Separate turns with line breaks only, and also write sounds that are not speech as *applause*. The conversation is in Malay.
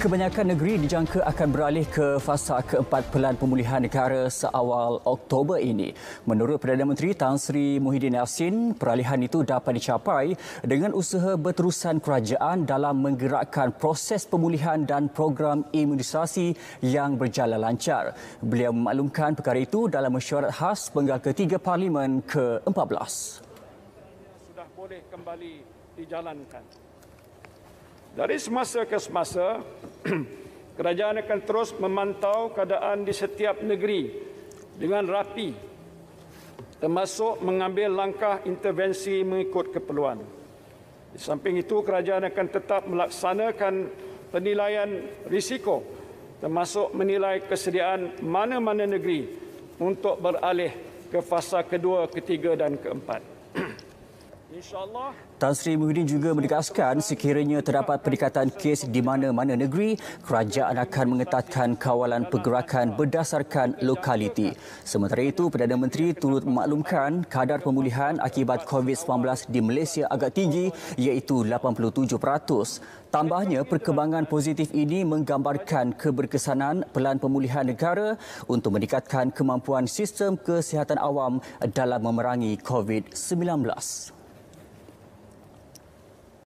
Kebanyakan negeri dijangka akan beralih ke fasa keempat pelan pemulihan negara seawal Oktober ini. Menurut Perdana Menteri Tan Sri Muhyiddin Yassin, peralihan itu dapat dicapai dengan usaha berterusan kerajaan dalam menggerakkan proses pemulihan dan program imunisasi yang berjalan lancar. Beliau memaklumkan perkara itu dalam mesyuarat khas penggal ketiga Parlimen ke-14.
Sudah boleh kembali dijalankan. Dari semasa ke semasa, *clears throat* kerajaan akan terus memantau keadaan di setiap negeri dengan rapi termasuk mengambil langkah intervensi mengikut keperluan. Di samping itu, kerajaan akan tetap melaksanakan penilaian risiko termasuk menilai kesediaan mana-mana negeri untuk beralih ke fasa kedua, ketiga dan keempat.
Tan Sri Muhyiddin juga menegaskan sekiranya terdapat peningkatan kes di mana-mana negeri, kerajaan akan mengetatkan kawalan pergerakan berdasarkan lokaliti. Sementara itu, Perdana Menteri turut memaklumkan kadar pemulihan akibat COVID-19 di Malaysia agak tinggi iaitu 87%. Tambahnya, perkembangan positif ini menggambarkan keberkesanan pelan pemulihan negara untuk meningkatkan kemampuan sistem kesihatan awam dalam memerangi COVID-19.